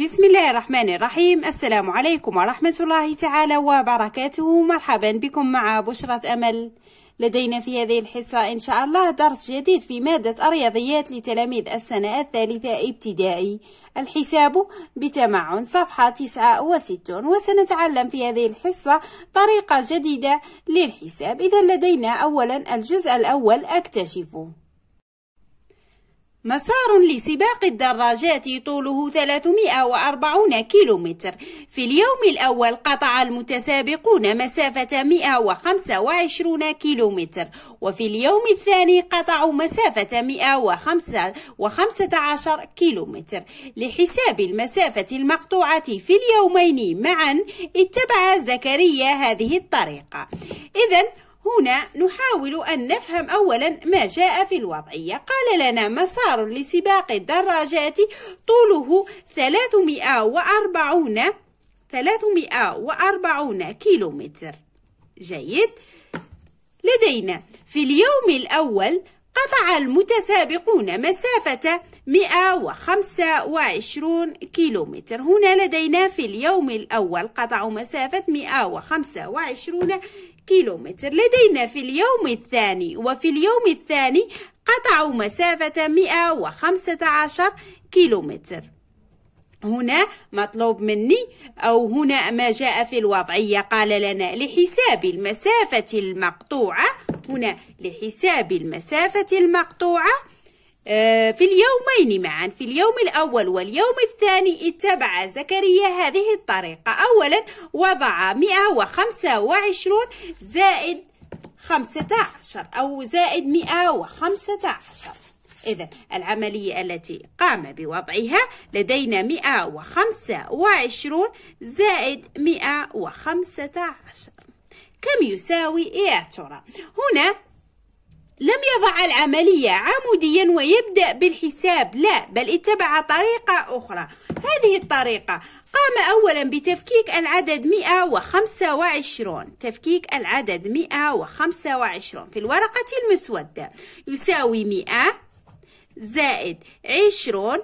بسم الله الرحمن الرحيم السلام عليكم ورحمة الله تعالى وبركاته مرحبا بكم مع بشرة أمل لدينا في هذه الحصة إن شاء الله درس جديد في مادة الرياضيات لتلاميذ السنة الثالثة ابتدائي الحساب بتمعن صفحة 69 وسنتعلم في هذه الحصة طريقة جديدة للحساب إذا لدينا أولا الجزء الأول أكتشفه مسار لسباق الدراجات طوله 340 كيلومتر في اليوم الأول قطع المتسابقون مسافة 125 كيلومتر وفي اليوم الثاني قطعوا مسافة 115 كيلومتر لحساب المسافة المقطوعة في اليومين معا اتبع زكريا هذه الطريقة إذا هنا نحاول أن نفهم أولا ما جاء في الوضعية قال لنا مسار لسباق الدراجات طوله 340 340 كيلومتر جيد لدينا في اليوم الأول قطع المتسابقون مسافة 125 كيلومتر هنا لدينا في اليوم الأول قطعوا مسافة 125 كيلومتر لدينا في اليوم الثاني وفي اليوم الثاني قطعوا مسافة 115 كيلومتر هنا مطلوب مني أو هنا ما جاء في الوضعية قال لنا لحساب المسافة المقطوعة هنا لحساب المسافة المقطوعة آه، في اليومين معا في اليوم الأول واليوم الثاني اتبع زكريا هذه الطريقة أولا وضع 125 زائد 15 أو زائد 115 إذا العملية التي قام بوضعها لدينا 125 زائد 115 كم يساوي إيه، يا ترى؟ هنا لم يضع العملية عموديا ويبدأ بالحساب لا بل اتبع طريقة أخرى هذه الطريقة قام أولا بتفكيك العدد 125 تفكيك العدد 125 في الورقة المسودة يساوي 100 زائد 20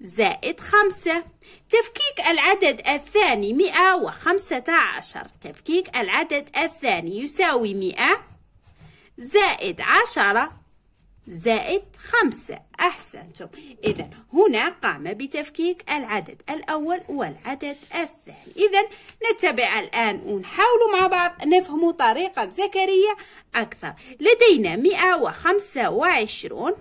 زائد 5 تفكيك العدد الثاني 115 تفكيك العدد الثاني يساوي مئة زائد عشرة زائد خمسة أحسنتم إذا هنا قام بتفكيك العدد الأول والعدد الثاني إذا نتبع الآن ونحاول مع بعض نفهم طريقة زكريا أكثر لدينا مئة وخمسة وعشرون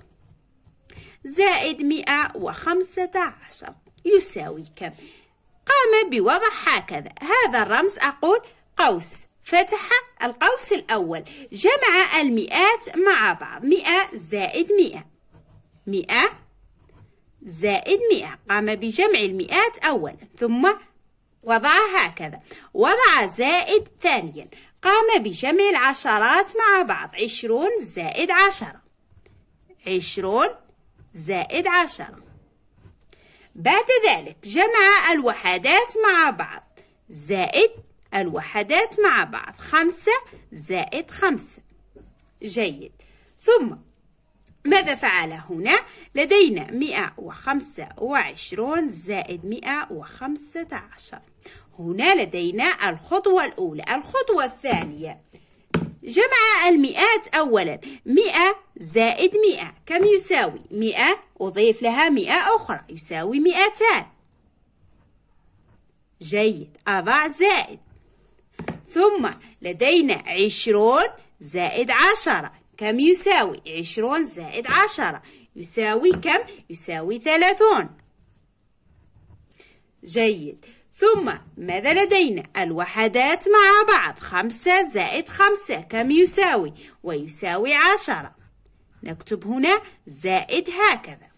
زائد مئة وخمسة عشر يساوي كم؟ قام بوضع هكذا هذا الرمز أقول قوس فتح القوس الأول جمع المئات مع بعض مئة زائد مئة مئة زائد مئة قام بجمع المئات أولا ثم وضع هكذا وضع زائد ثانيا قام بجمع العشرات مع بعض عشرون زائد عشرة عشرون زائد عشرة بعد ذلك جمع الوحدات مع بعض زائد الوحدات مع بعض خمسة زائد خمسة جيد ثم ماذا فعل هنا؟ لدينا 125 زائد 115 هنا لدينا الخطوة الأولى الخطوة الثانية جمع المئات أولا 100 زائد 100 كم يساوي؟ 100 أضيف لها 100 أخرى يساوي 200 جيد أضع زائد ثم لدينا عشرون زائد عشرة كم يساوي عشرون زائد عشرة يساوي كم يساوي ثلاثون جيد ثم ماذا لدينا الوحدات مع بعض خمسة زائد خمسة كم يساوي ويساوي عشرة نكتب هنا زائد هكذا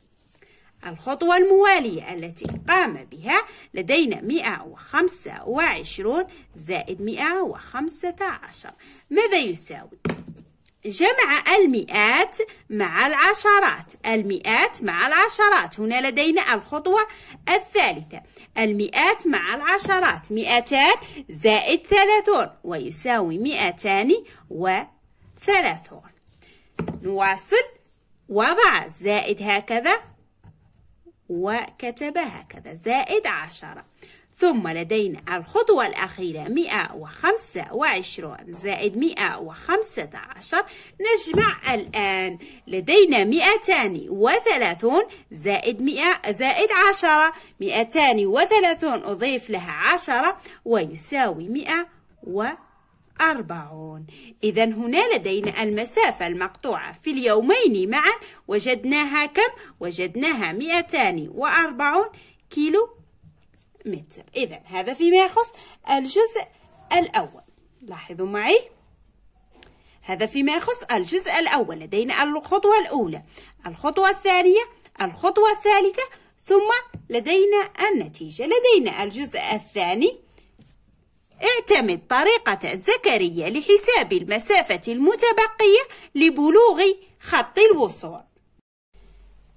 الخطوة الموالية التي قام بها لدينا 125 زائد 115 ماذا يساوي؟ جمع المئات مع العشرات المئات مع العشرات هنا لدينا الخطوة الثالثة المئات مع العشرات مئتان زائد ثلاثون ويساوي مئتان وثلاثون نواصل وضع زائد هكذا وكتب هكذا زائد عشرة ثم لدينا الخطوة الأخيرة 125 زائد 115 نجمع الآن لدينا 230 زائد 100 زائد 10 230 أضيف لها 10 ويساوي 100 أربعون إذا هنا لدينا المسافة المقطوعة في اليومين معا وجدناها كم؟ وجدناها مئتان وأربعون كيلو متر إذا هذا فيما يخص الجزء الأول لاحظوا معي هذا فيما يخص الجزء الأول لدينا الخطوة الأولى الخطوة الثانية الخطوة الثالثة ثم لدينا النتيجة لدينا الجزء الثاني اعتمد طريقة زكريا لحساب المسافة المتبقية لبلوغ خط الوصول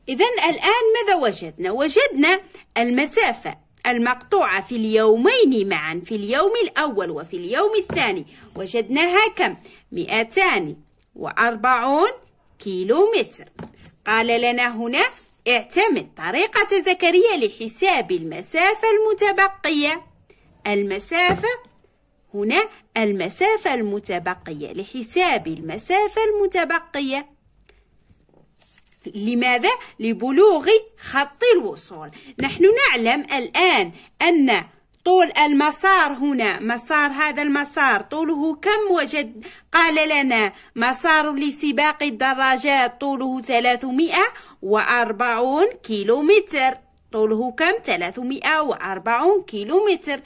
إذا الآن ماذا وجدنا؟ وجدنا المسافة المقطوعة في اليومين معا في اليوم الأول وفي اليوم الثاني وجدناها كم؟ 240 كيلومتر قال لنا هنا اعتمد طريقة زكريا لحساب المسافة المتبقية المسافة هنا المسافة المتبقية لحساب المسافة المتبقية لماذا؟ لبلوغ خط الوصول نحن نعلم الآن أن طول المسار هنا مسار هذا المسار طوله كم وجد قال لنا مسار لسباق الدراجات طوله 340 كيلومتر طوله كم 340 كيلومتر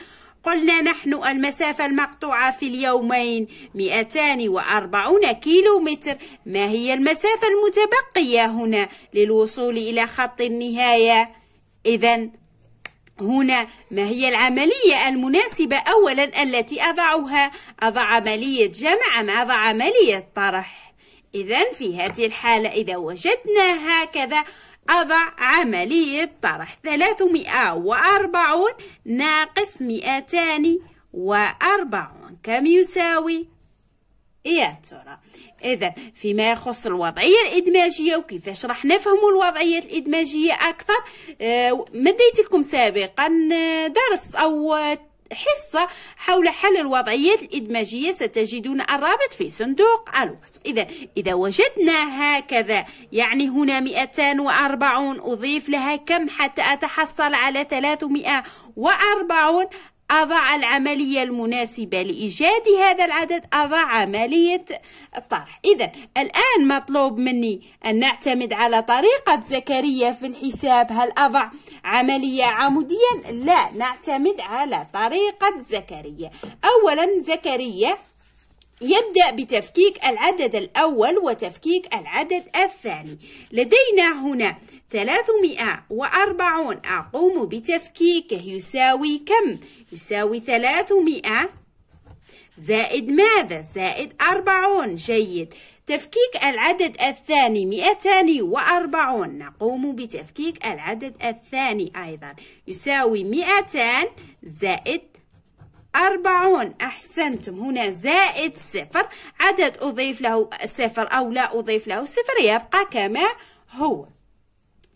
قلنا نحن المسافة المقطوعة في اليومين 240 كيلو متر ما هي المسافة المتبقية هنا للوصول إلى خط النهاية إذا هنا ما هي العملية المناسبة أولا التي أضعها أضع عملية جمع أم أضع عملية طرح إذا في هذه الحالة إذا وجدنا هكذا أضع عملية طرح 340 ناقص 240 كم يساوي؟ يا ترى إذا فيما يخص الوضعية الإدماجية وكيفاش راح نفهموا الوضعية الإدماجية أكثر آه مديت لكم سابقا آه، درس أو حصة حول حل الوضعيات الإدماجية ستجدون الرابط في صندوق الوصف إذا إذا وجدنا هكذا يعني هنا 240 أضيف لها كم حتى أتحصل على 340 أضع العملية المناسبة لإيجاد هذا العدد أضع عملية الطرح إذا الآن مطلوب مني أن نعتمد على طريقة زكريا في الحساب هل أضع عملية عموديا؟ لا نعتمد على طريقة زكريا أولا زكريا يبدأ بتفكيك العدد الأول وتفكيك العدد الثاني لدينا هنا 340 أقوم بتفكيكه يساوي كم؟ يساوي 300 زائد ماذا؟ زائد 40 جيد تفكيك العدد الثاني 240 نقوم بتفكيك العدد الثاني أيضا يساوي 200 زائد أربعون أحسنتم هنا زائد صفر عدد أضيف له صفر أو لا أضيف له صفر يبقى كما هو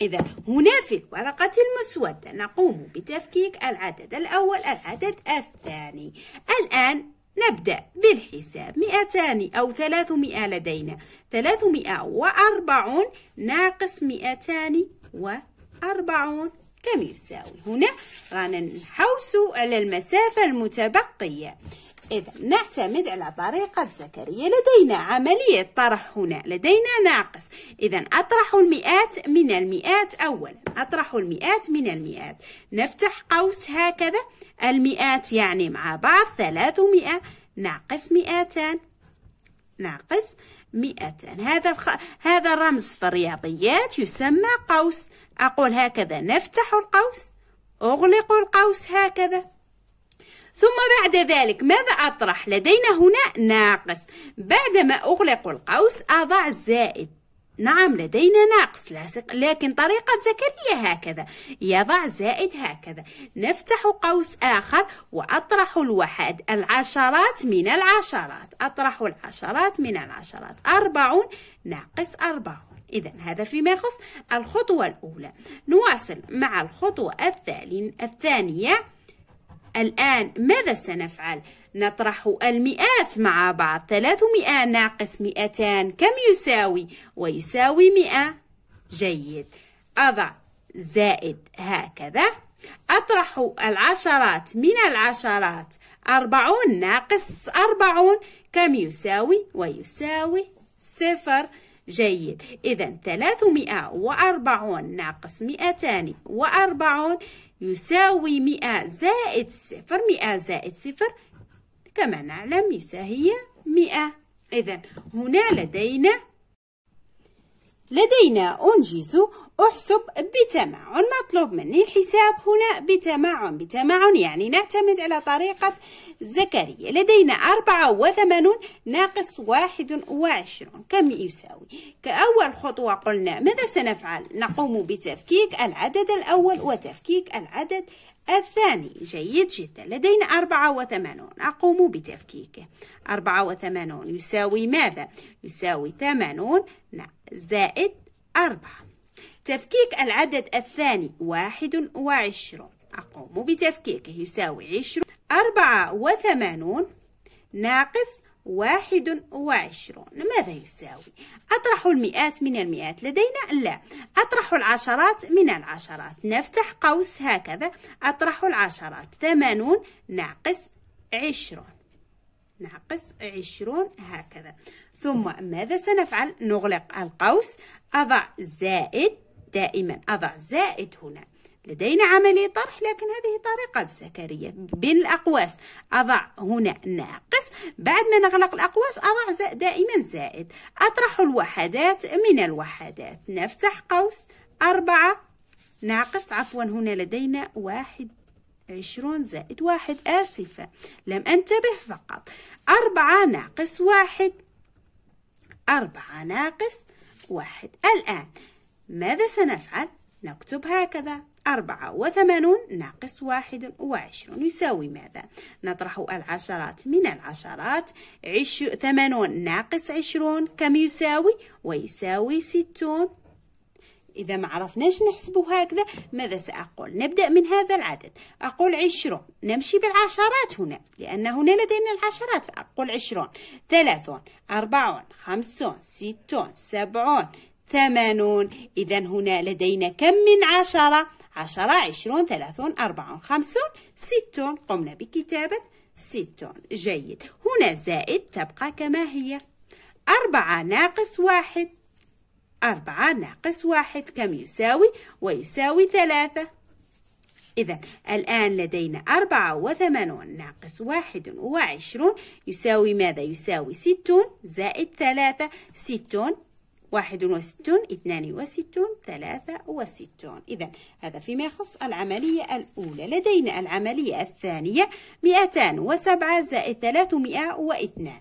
إذا هنا في الورقة المسودة نقوم بتفكيك العدد الأول العدد الثاني الآن نبدأ بالحساب مئتان أو ثلاثمائة لدينا ثلاثمائة وأربعون ناقص مئتان وأربعون كم يساوي هنا رانا نحوس على المسافة المتبقية إذا نعتمد على طريقة زكريا لدينا عملية طرح هنا لدينا ناقص إذا أطرح المئات من المئات أولا أطرح المئات من المئات نفتح قوس هكذا المئات يعني مع بعض ثلاثمائة ناقص مئتان ناقص مئتان هذا خ... هذا الرمز في الرياضيات يسمى قوس أقول هكذا نفتح القوس أغلق القوس هكذا ثم بعد ذلك ماذا أطرح؟ لدينا هنا ناقص بعدما أغلق القوس أضع زائد نعم لدينا ناقص لاصق لكن طريقة زكريا هكذا يضع زائد هكذا نفتح قوس آخر وأطرح الوحد العشرات من العشرات أطرح العشرات من العشرات أربعون ناقص أربعون إذا هذا فيما يخص الخطوة الأولى نواصل مع الخطوة الثانية الآن ماذا سنفعل؟ نطرح المئات مع بعض 300 ناقص 200 كم يساوي؟ ويساوي 100 جيد أضع زائد هكذا أطرح العشرات من العشرات أربعون ناقص أربعون كم يساوي؟ ويساوي صفر جيد إذا 340 ناقص 240 يساوي مئة زائد صفر مئة زائد صفر كما نعلم يساوي مئة إذا هنا لدينا لدينا أنجز أحسب بتمعن مطلوب مني الحساب هنا بتمعن بتمعن يعني نعتمد على طريقة زكريا لدينا أربعة وثمانون ناقص واحد وعشرون كم يساوي كأول خطوة قلنا ماذا سنفعل نقوم بتفكيك العدد الأول وتفكيك العدد الثاني جيد جدا لدينا أربعة وثمانون أقوم بتفكيكه أربعة وثمانون يساوي ماذا؟ يساوي ثمانون زائد أربعة تفكيك العدد الثاني واحد وعشرون أقوم بتفكيكه يساوي عشرون أربعة وثمانون ناقص واحد وعشرون ماذا يساوي أطرح المئات من المئات لدينا لا أطرح العشرات من العشرات نفتح قوس هكذا أطرح العشرات ثمانون ناقص عشرون ناقص عشرون هكذا ثم ماذا سنفعل نغلق القوس أضع زائد دائما أضع زائد هنا لدينا عملية طرح لكن هذه طريقة زكريا بين الأقواس أضع هنا ناقص بعد ما نغلق الأقواس أضع دائما زائد أطرح الوحدات من الوحدات نفتح قوس أربعة ناقص عفوا هنا لدينا واحد عشرون زائد واحد آسفة لم أنتبه فقط أربعة ناقص واحد أربعة ناقص واحد الآن ماذا سنفعل؟ نكتب هكذا أربعة وثمانون ناقص واحد وعشرون يساوي ماذا؟ نطرح العشرات من العشرات عش... ثمانون ناقص عشرون كم يساوي؟ ويساوي ستون إذا ما عرفناش نحسبه هكذا ماذا سأقول نبدأ من هذا العدد أقول عشرون نمشي بالعشرات هنا لأن هنا لدينا العشرات فأقول عشرون ثلاثون أربعون خمسون ستون سبعون ثمانون إذا هنا لدينا كم من عشرة عشرة عشرون ثلاثون أربعون خمسون ستون قمنا بكتابة ستون جيد هنا زائد تبقى كما هي أربعة ناقص واحد أربعة ناقص واحد كم يساوي ويساوي ثلاثة إذا الآن لدينا أربعة وثمانون ناقص واحد وعشرون يساوي ماذا؟ يساوي ستون زائد ثلاثة ستون واحد وستون اثنان وستون ثلاثة وستون إذا هذا فيما يخص العملية الأولى لدينا العملية الثانية مئتان وسبعة زائد ثلاثمائة واثنان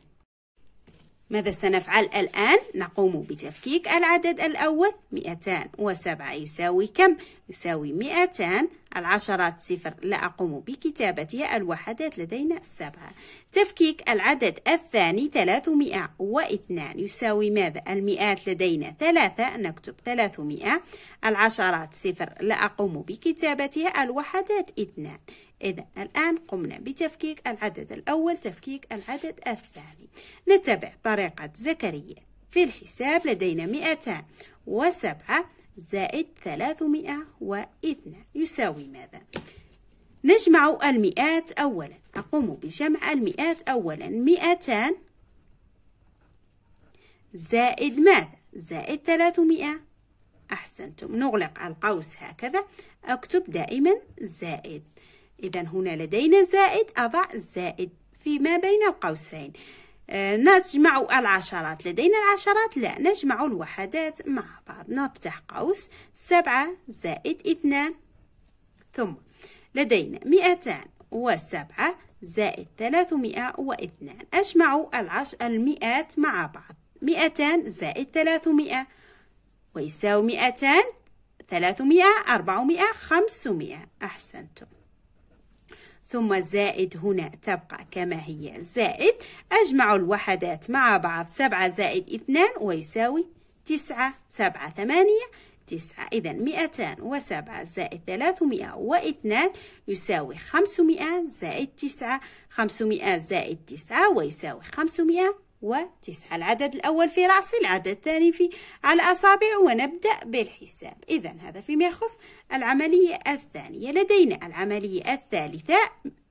ماذا سنفعل الآن؟ نقوم بتفكيك العدد الأول 207 يساوي كم؟ يساوي 200 العشرات صفر لا أقوم بكتابتها الوحدات لدينا سبعة تفكيك العدد الثاني 302 يساوي ماذا؟ المئات لدينا ثلاثة نكتب 300 العشرات صفر لا أقوم بكتابتها الوحدات اثنان إذا الآن قمنا بتفكيك العدد الأول تفكيك العدد الثاني نتبع طريقة زكريا في الحساب لدينا مئتان وسبعة زائد 302 يساوي ماذا؟ نجمع المئات أولا أقوم بجمع المئات أولا 200 زائد ماذا؟ زائد 300 أحسنتم نغلق القوس هكذا أكتب دائما زائد إذا هنا لدينا زائد أضع زائد فيما بين القوسين آه، نجمع العشرات لدينا العشرات لا نجمع الوحدات مع بعض نفتح قوس سبعة زائد اثنان ثم لدينا مئتان وسبعة زائد ثلاثمائة واثنان أجمع العش المئات مع بعض مئتان زائد ثلاثمائة ويساوي مئتان ثلاثمائة أربعمائة خمسمائة أحسنتم ثم زائد هنا تبقى كما هي زائد أجمع الوحدات مع بعض سبعة زائد اثنان ويساوي تسعة سبعة ثمانية تسعة إذا مئتان وسبعة زائد ثلاثمائة واثنان يساوي خمسمائة زائد تسعة خمسمائة زائد تسعة ويساوي خمسمائة وتسعة العدد الأول في رأسي العدد الثاني في على أصابع ونبدأ بالحساب إذا هذا فيما يخص العملية الثانية لدينا العملية الثالثة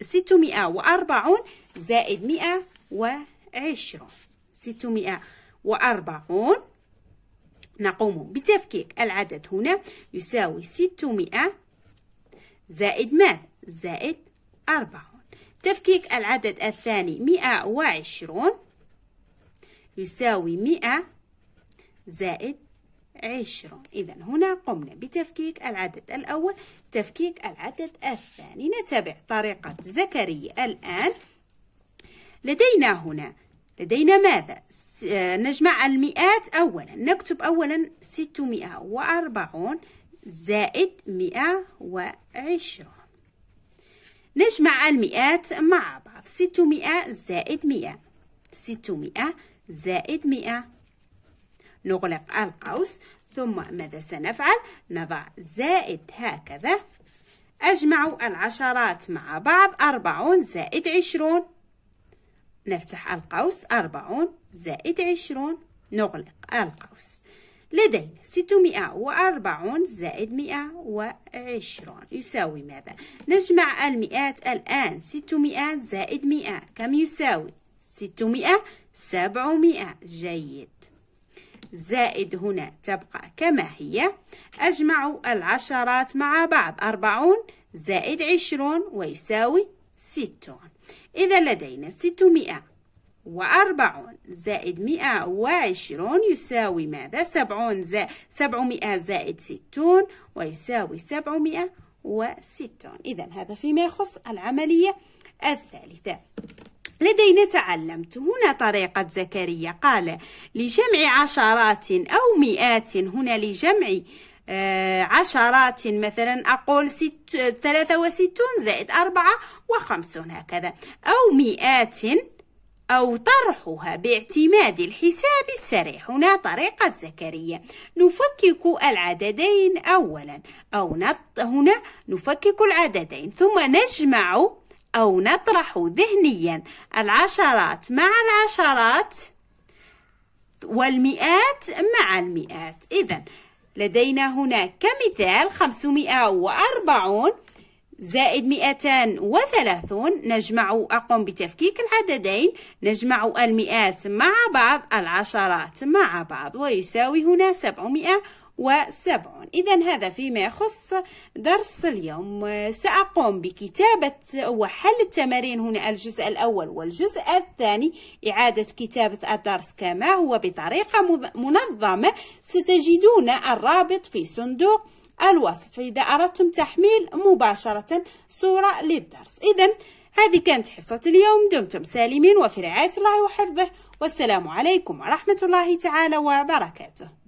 640 زائد 120 640 نقوم بتفكيك العدد هنا يساوي 600 زائد ماذا؟ زائد 40 تفكيك العدد الثاني 120 يساوي مئة زائد عشرون إذا هنا قمنا بتفكيك العدد الأول تفكيك العدد الثاني نتبع طريقة زكريا الآن لدينا هنا لدينا ماذا؟ آه، نجمع المئات أولا نكتب أولا 640 زائد 120 نجمع المئات مع بعض 600 زائد 100 600 زائد مئة نغلق القوس ثم ماذا سنفعل نضع زائد هكذا أجمع العشرات مع بعض أربعون زائد عشرون نفتح القوس أربعون زائد عشرون نغلق القوس لدينا 640 زائد 120 يساوي ماذا؟ نجمع المئات الآن 600 زائد 100 كم يساوي؟ ستمائة سبعمائة جيد زائد هنا تبقى كما هي أجمع العشرات مع بعض أربعون زائد عشرون ويساوي ستون إذا لدينا ستمائة وأربعون زائد مئة وعشرون يساوي ماذا؟ سبعون زائد سبعمائة زائد ستون ويساوي سبعمائة وستون إذا هذا فيما يخص العملية الثالثة لدينا تعلمت هنا طريقة زكريا قال لجمع عشرات أو مئات هنا لجمع آه، عشرات مثلا أقول ست ثلاثة وستون زائد أربعة وخمسون هكذا أو مئات أو طرحها باعتماد الحساب السريع هنا طريقة زكريا نفكك العددين أولا أو نط... هنا نفكك العددين ثم نجمع أو نطرح ذهنيا العشرات مع العشرات والمئات مع المئات إذا لدينا هنا كمثال 540 زائد 230 نجمع أقوم بتفكيك العددين نجمع المئات مع بعض العشرات مع بعض ويساوي هنا 700 وسبعون إذا هذا فيما يخص درس اليوم سأقوم بكتابة وحل التمارين هنا الجزء الأول والجزء الثاني إعادة كتابة الدرس كما هو بطريقة منظمة ستجدون الرابط في صندوق الوصف إذا أردتم تحميل مباشرة صورة للدرس إذا هذه كانت حصة اليوم دمتم سالمين وفي رعاية الله وحفظه والسلام عليكم ورحمة الله تعالى وبركاته